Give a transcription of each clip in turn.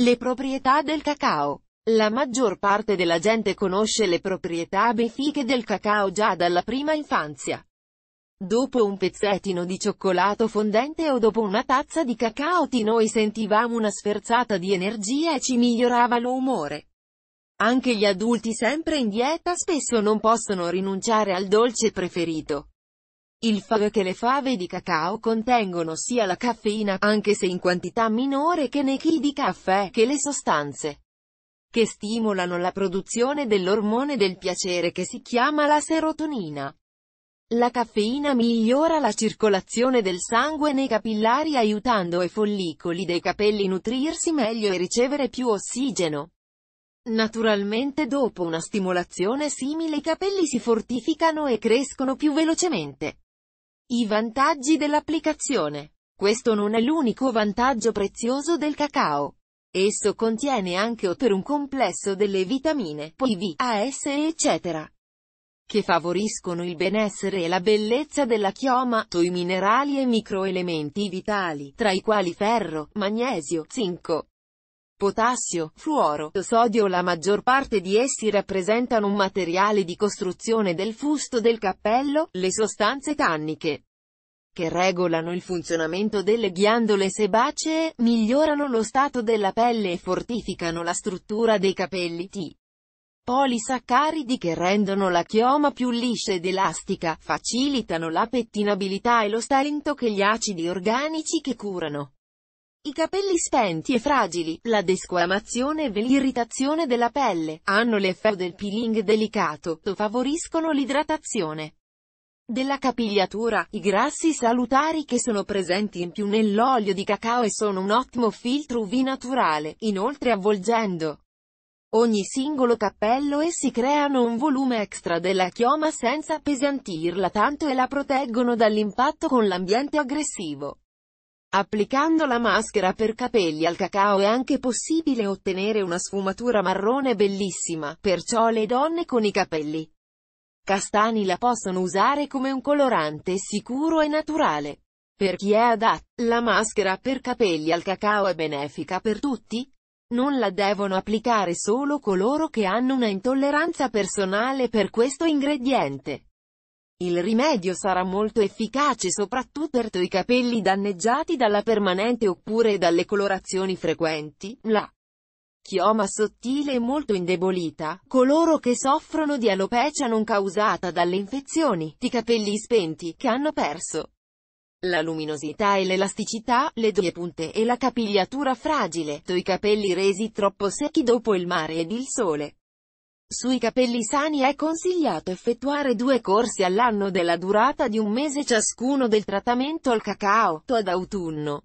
Le proprietà del cacao. La maggior parte della gente conosce le proprietà benefiche del cacao già dalla prima infanzia. Dopo un pezzettino di cioccolato fondente o dopo una tazza di cacao ti noi sentivamo una sferzata di energia e ci migliorava l'umore. Anche gli adulti sempre in dieta spesso non possono rinunciare al dolce preferito. Il fatto è che le fave di cacao contengono sia la caffeina, anche se in quantità minore che nei chi di caffè, che le sostanze che stimolano la produzione dell'ormone del piacere che si chiama la serotonina. La caffeina migliora la circolazione del sangue nei capillari aiutando i follicoli dei capelli nutrirsi meglio e ricevere più ossigeno. Naturalmente dopo una stimolazione simile i capelli si fortificano e crescono più velocemente. I vantaggi dell'applicazione. Questo non è l'unico vantaggio prezioso del cacao. Esso contiene anche o per un complesso delle vitamine, poi PV, AS eccetera, che favoriscono il benessere e la bellezza della chioma, i minerali e microelementi vitali, tra i quali ferro, magnesio, zinco, potassio, fluoro, sodio la maggior parte di essi rappresentano un materiale di costruzione del fusto del cappello, le sostanze tanniche che regolano il funzionamento delle ghiandole sebacee, migliorano lo stato della pelle e fortificano la struttura dei capelli T. Polisaccaridi che rendono la chioma più liscia ed elastica, facilitano la pettinabilità e lo stalinto che gli acidi organici che curano. I capelli spenti e fragili, la desquamazione e l'irritazione della pelle, hanno l'effetto del peeling delicato, favoriscono l'idratazione della capigliatura, i grassi salutari che sono presenti in più nell'olio di cacao e sono un ottimo filtro UV naturale, inoltre avvolgendo ogni singolo cappello essi creano un volume extra della chioma senza appesantirla tanto e la proteggono dall'impatto con l'ambiente aggressivo. Applicando la maschera per capelli al cacao è anche possibile ottenere una sfumatura marrone bellissima, perciò le donne con i capelli castani la possono usare come un colorante sicuro e naturale. Per chi è adatto, la maschera per capelli al cacao è benefica per tutti? Non la devono applicare solo coloro che hanno una intolleranza personale per questo ingrediente. Il rimedio sarà molto efficace soprattutto per i capelli danneggiati dalla permanente oppure dalle colorazioni frequenti, la chioma sottile e molto indebolita, coloro che soffrono di alopecia non causata dalle infezioni, di capelli spenti, che hanno perso la luminosità e l'elasticità, le due punte e la capigliatura fragile, i capelli resi troppo secchi dopo il mare ed il sole. Sui capelli sani è consigliato effettuare due corsi all'anno della durata di un mese ciascuno del trattamento al cacao, ad autunno,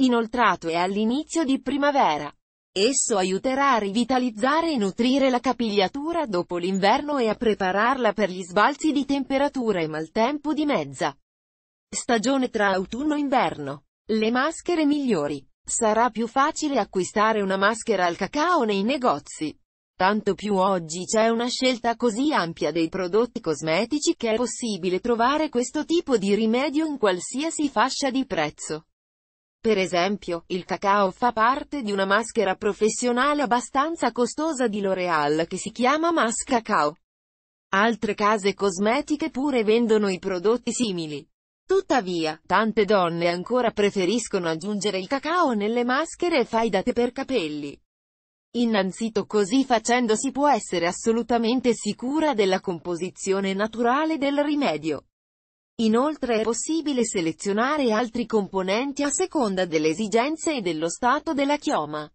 inoltrato e all'inizio di primavera. Esso aiuterà a rivitalizzare e nutrire la capigliatura dopo l'inverno e a prepararla per gli sbalzi di temperatura e maltempo di mezza stagione tra autunno e inverno. Le maschere migliori. Sarà più facile acquistare una maschera al cacao nei negozi tanto più oggi c'è una scelta così ampia dei prodotti cosmetici che è possibile trovare questo tipo di rimedio in qualsiasi fascia di prezzo. Per esempio, il cacao fa parte di una maschera professionale abbastanza costosa di L'Oreal che si chiama Mask Cacao. Altre case cosmetiche pure vendono i prodotti simili. Tuttavia, tante donne ancora preferiscono aggiungere il cacao nelle maschere fai da te per capelli. Innanzito così facendo si può essere assolutamente sicura della composizione naturale del rimedio. Inoltre è possibile selezionare altri componenti a seconda delle esigenze e dello stato della chioma.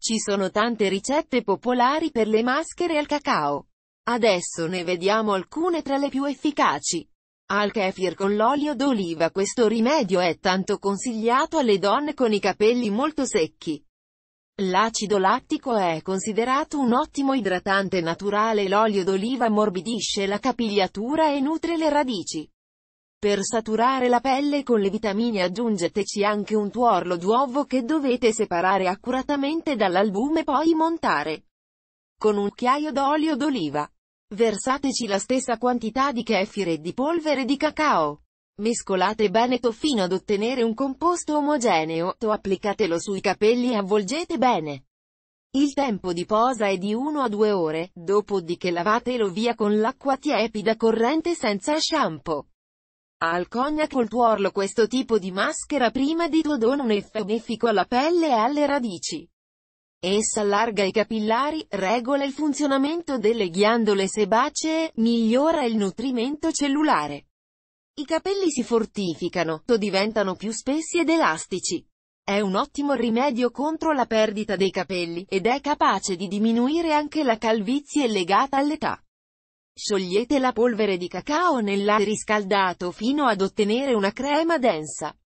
Ci sono tante ricette popolari per le maschere al cacao. Adesso ne vediamo alcune tra le più efficaci. Al kefir con l'olio d'oliva Questo rimedio è tanto consigliato alle donne con i capelli molto secchi. L'acido lattico è considerato un ottimo idratante naturale e l'olio d'oliva morbidisce la capigliatura e nutre le radici. Per saturare la pelle con le vitamine aggiungeteci anche un tuorlo d'uovo che dovete separare accuratamente dall'albume e poi montare con un cucchiaio d'olio d'oliva. Versateci la stessa quantità di kefir e di polvere di cacao. Mescolate bene to fino ad ottenere un composto omogeneo, to applicatelo sui capelli e avvolgete bene. Il tempo di posa è di 1 a 2 ore, dopodiché lavatelo via con l'acqua tiepida corrente senza shampoo. Al cognac col tuorlo questo tipo di maschera prima di tuo dono un effetto alla pelle e alle radici. Essa allarga i capillari, regola il funzionamento delle ghiandole sebacee, migliora il nutrimento cellulare. I capelli si fortificano, diventano più spessi ed elastici. È un ottimo rimedio contro la perdita dei capelli, ed è capace di diminuire anche la calvizie legata all'età. Sciogliete la polvere di cacao nell'aria riscaldato fino ad ottenere una crema densa.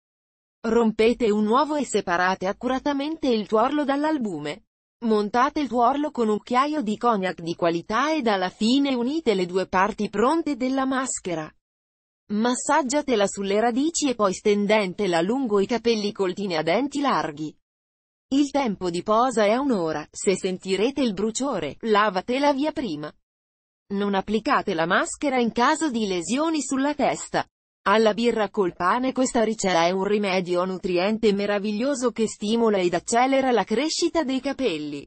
Rompete un uovo e separate accuratamente il tuorlo dall'albume. Montate il tuorlo con un cucchiaio di cognac di qualità ed alla fine unite le due parti pronte della maschera. Massaggiatela sulle radici e poi stendentela lungo i capelli coltine a denti larghi. Il tempo di posa è un'ora, se sentirete il bruciore, lavatela via prima. Non applicate la maschera in caso di lesioni sulla testa. Alla birra col pane questa ricetta è un rimedio nutriente meraviglioso che stimola ed accelera la crescita dei capelli.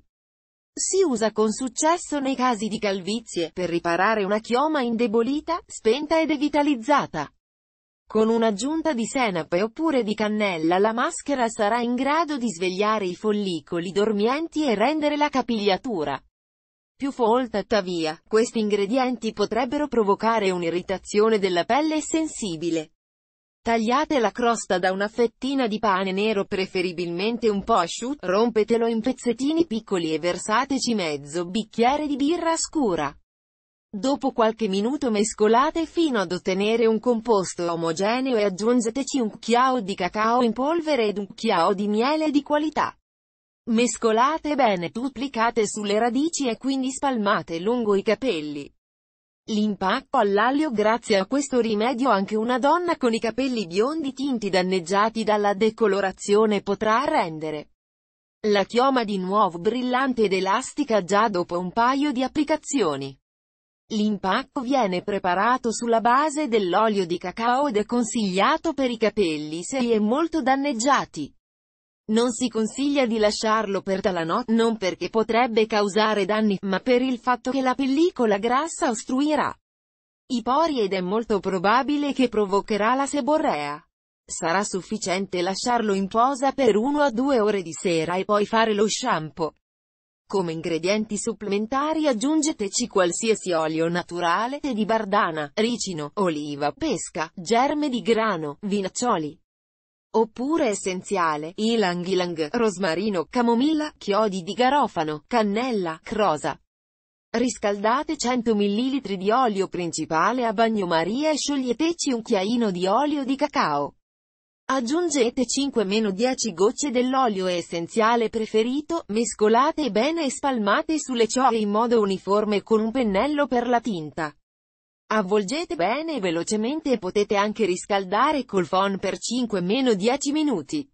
Si usa con successo nei casi di calvizie, per riparare una chioma indebolita, spenta e devitalizzata. Con un'aggiunta di senape oppure di cannella la maschera sarà in grado di svegliare i follicoli dormienti e rendere la capigliatura più folta. Tuttavia, questi ingredienti potrebbero provocare un'irritazione della pelle sensibile. Tagliate la crosta da una fettina di pane nero preferibilmente un po' asciutto, rompetelo in pezzettini piccoli e versateci mezzo bicchiere di birra scura. Dopo qualche minuto mescolate fino ad ottenere un composto omogeneo e aggiungeteci un cucchiao di cacao in polvere ed un cucchiao di miele di qualità. Mescolate bene, duplicate sulle radici e quindi spalmate lungo i capelli. L'impacco all'aglio grazie a questo rimedio anche una donna con i capelli biondi tinti danneggiati dalla decolorazione potrà rendere la chioma di nuovo brillante ed elastica già dopo un paio di applicazioni. L'impacco viene preparato sulla base dell'olio di cacao ed è consigliato per i capelli se è molto danneggiati. Non si consiglia di lasciarlo per talanotte, non perché potrebbe causare danni, ma per il fatto che la pellicola grassa ostruirà i pori ed è molto probabile che provocherà la seborrea. Sarà sufficiente lasciarlo in posa per 1-2 a ore di sera e poi fare lo shampoo. Come ingredienti supplementari aggiungeteci qualsiasi olio naturale e di bardana, ricino, oliva, pesca, germe di grano, vinaccioli, Oppure essenziale, ilang ilang, rosmarino, camomilla, chiodi di garofano, cannella, crosa. Riscaldate 100 ml di olio principale a bagnomaria e scioglieteci un chiaino di olio di cacao. Aggiungete 5-10 gocce dell'olio essenziale preferito, mescolate bene e spalmate sulle ciocche in modo uniforme con un pennello per la tinta. Avvolgete bene velocemente e potete anche riscaldare col phon per 5-10 minuti.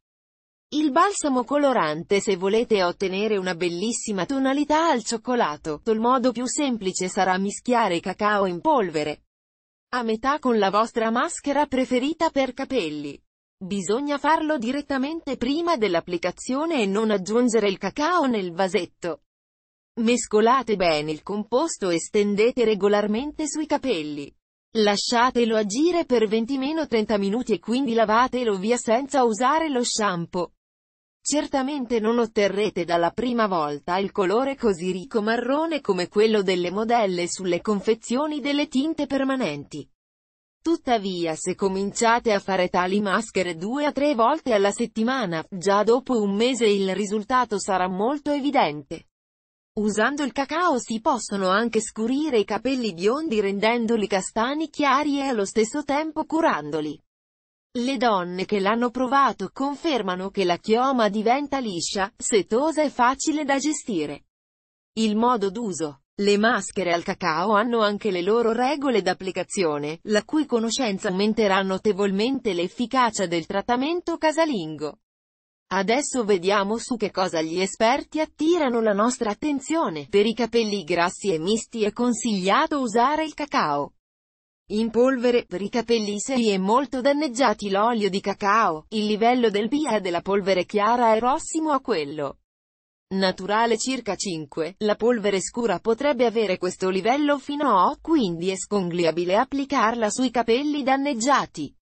Il balsamo colorante se volete ottenere una bellissima tonalità al cioccolato, il modo più semplice sarà mischiare cacao in polvere. A metà con la vostra maschera preferita per capelli. Bisogna farlo direttamente prima dell'applicazione e non aggiungere il cacao nel vasetto. Mescolate bene il composto e stendete regolarmente sui capelli. Lasciatelo agire per 20-30 minuti e quindi lavatelo via senza usare lo shampoo. Certamente non otterrete dalla prima volta il colore così ricco marrone come quello delle modelle sulle confezioni delle tinte permanenti. Tuttavia se cominciate a fare tali maschere due a tre volte alla settimana, già dopo un mese il risultato sarà molto evidente. Usando il cacao si possono anche scurire i capelli biondi rendendoli castani chiari e allo stesso tempo curandoli. Le donne che l'hanno provato confermano che la chioma diventa liscia, setosa e facile da gestire. Il modo d'uso. Le maschere al cacao hanno anche le loro regole d'applicazione, la cui conoscenza aumenterà notevolmente l'efficacia del trattamento casalingo. Adesso vediamo su che cosa gli esperti attirano la nostra attenzione. Per i capelli grassi e misti è consigliato usare il cacao. In polvere, per i capelli seri e molto danneggiati l'olio di cacao, il livello del PA della polvere chiara è prossimo a quello naturale circa 5, la polvere scura potrebbe avere questo livello fino a 8, quindi è scongliabile applicarla sui capelli danneggiati.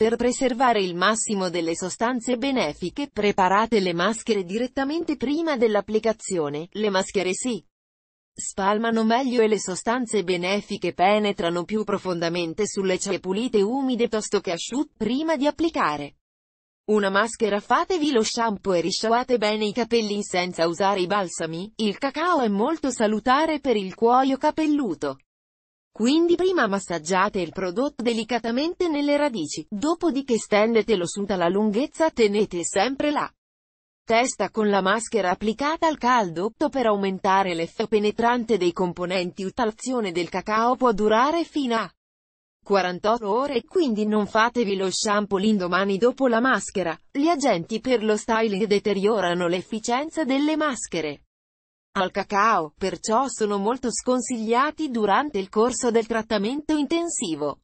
Per preservare il massimo delle sostanze benefiche, preparate le maschere direttamente prima dell'applicazione, le maschere si spalmano meglio e le sostanze benefiche penetrano più profondamente sulle cie pulite umide piuttosto che asciutte, prima di applicare. Una maschera fatevi lo shampoo e risciavate bene i capelli senza usare i balsami, il cacao è molto salutare per il cuoio capelluto. Quindi prima massaggiate il prodotto delicatamente nelle radici, dopodiché stendetelo su tutta la lunghezza tenete sempre la testa con la maschera applicata al caldo, per aumentare l'effetto penetrante dei componenti utazione del cacao può durare fino a 48 ore, quindi non fatevi lo shampoo l'indomani dopo la maschera, gli agenti per lo styling deteriorano l'efficienza delle maschere al cacao, perciò sono molto sconsigliati durante il corso del trattamento intensivo.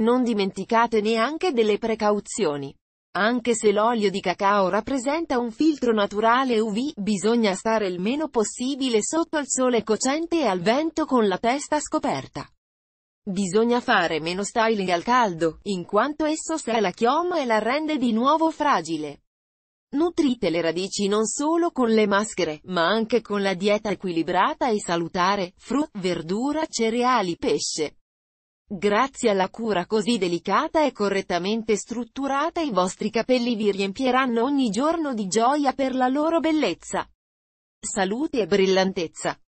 Non dimenticate neanche delle precauzioni. Anche se l'olio di cacao rappresenta un filtro naturale UV, bisogna stare il meno possibile sotto al sole cocente e al vento con la testa scoperta. Bisogna fare meno styling al caldo, in quanto esso sale la chioma e la rende di nuovo fragile. Nutrite le radici non solo con le maschere, ma anche con la dieta equilibrata e salutare, frutta, verdura, cereali, pesce. Grazie alla cura così delicata e correttamente strutturata i vostri capelli vi riempieranno ogni giorno di gioia per la loro bellezza, salute e brillantezza.